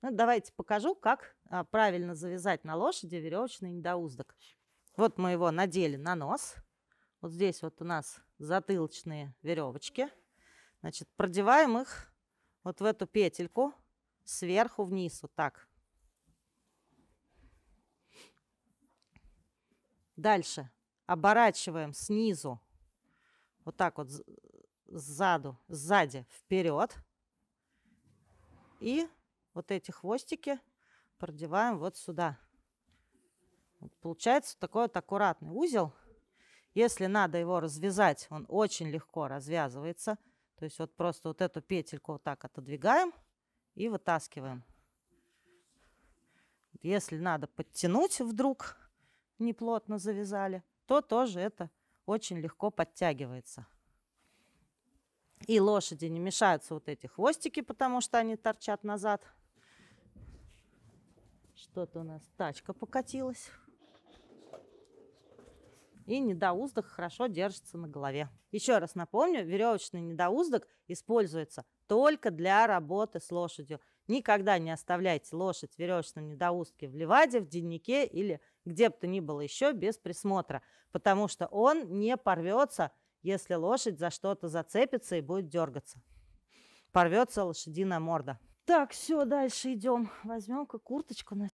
Ну, давайте покажу, как а, правильно завязать на лошади веревочный недоуздок. Вот мы его надели на нос. Вот здесь вот у нас затылочные веревочки. Значит, продеваем их вот в эту петельку сверху вниз, вот так. Дальше оборачиваем снизу, вот так вот сзаду, сзади вперед. И вот эти хвостики продеваем вот сюда. получается такой вот аккуратный узел. Если надо его развязать, он очень легко развязывается. То есть вот просто вот эту петельку вот так отодвигаем и вытаскиваем. Если надо подтянуть вдруг, неплотно завязали, то тоже это очень легко подтягивается. И лошади не мешаются вот эти хвостики, потому что они торчат назад – что-то у нас тачка покатилась. И недоуздок хорошо держится на голове. Еще раз напомню, веревочный недоуздок используется только для работы с лошадью. Никогда не оставляйте лошадь в веревочном недоустке в леваде, в дневнике или где бы то ни было еще без присмотра, потому что он не порвется, если лошадь за что-то зацепится и будет дергаться. Порвется лошадиная морда. Так, все, дальше идем. Возьмем-ка курточку на...